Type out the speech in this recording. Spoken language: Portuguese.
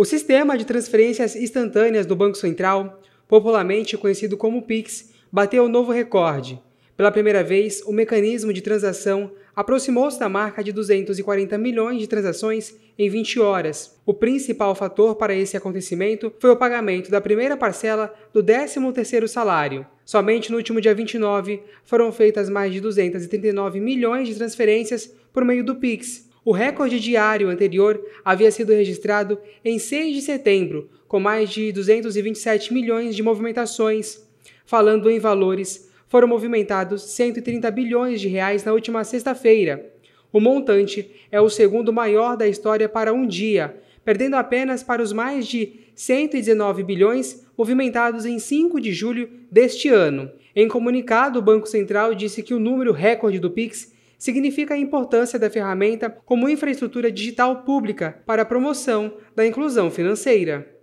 O sistema de transferências instantâneas do Banco Central, popularmente conhecido como PIX, bateu um novo recorde. Pela primeira vez, o mecanismo de transação aproximou-se da marca de 240 milhões de transações em 20 horas. O principal fator para esse acontecimento foi o pagamento da primeira parcela do 13º salário. Somente no último dia 29 foram feitas mais de 239 milhões de transferências por meio do Pix, o recorde diário anterior havia sido registrado em 6 de setembro, com mais de 227 milhões de movimentações. Falando em valores, foram movimentados 130 bilhões de reais na última sexta-feira. O montante é o segundo maior da história para um dia, perdendo apenas para os mais de 119 bilhões movimentados em 5 de julho deste ano. Em comunicado, o Banco Central disse que o número recorde do Pix significa a importância da ferramenta como infraestrutura digital pública para a promoção da inclusão financeira.